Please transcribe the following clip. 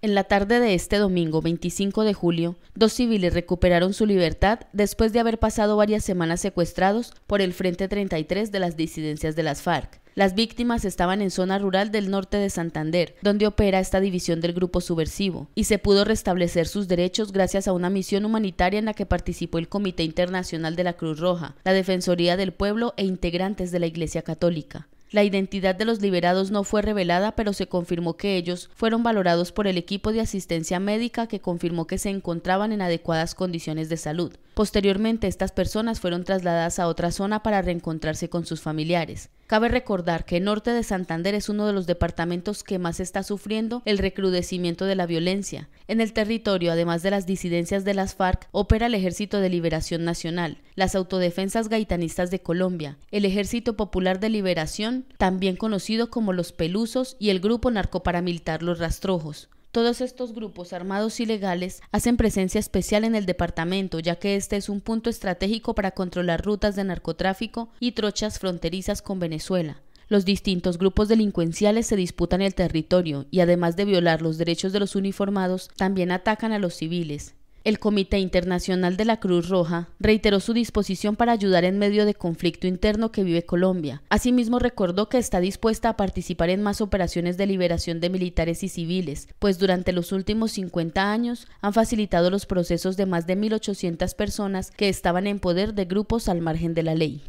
En la tarde de este domingo 25 de julio, dos civiles recuperaron su libertad después de haber pasado varias semanas secuestrados por el Frente 33 de las disidencias de las FARC. Las víctimas estaban en zona rural del norte de Santander, donde opera esta división del grupo subversivo, y se pudo restablecer sus derechos gracias a una misión humanitaria en la que participó el Comité Internacional de la Cruz Roja, la Defensoría del Pueblo e integrantes de la Iglesia Católica. La identidad de los liberados no fue revelada, pero se confirmó que ellos fueron valorados por el equipo de asistencia médica que confirmó que se encontraban en adecuadas condiciones de salud. Posteriormente, estas personas fueron trasladadas a otra zona para reencontrarse con sus familiares. Cabe recordar que el norte de Santander es uno de los departamentos que más está sufriendo el recrudecimiento de la violencia. En el territorio, además de las disidencias de las FARC, opera el Ejército de Liberación Nacional, las Autodefensas Gaitanistas de Colombia, el Ejército Popular de Liberación, también conocido como los Pelusos, y el grupo narcoparamilitar Los Rastrojos. Todos estos grupos armados ilegales hacen presencia especial en el departamento, ya que este es un punto estratégico para controlar rutas de narcotráfico y trochas fronterizas con Venezuela. Los distintos grupos delincuenciales se disputan el territorio y además de violar los derechos de los uniformados, también atacan a los civiles, el Comité Internacional de la Cruz Roja reiteró su disposición para ayudar en medio de conflicto interno que vive Colombia. Asimismo, recordó que está dispuesta a participar en más operaciones de liberación de militares y civiles, pues durante los últimos 50 años han facilitado los procesos de más de 1.800 personas que estaban en poder de grupos al margen de la ley.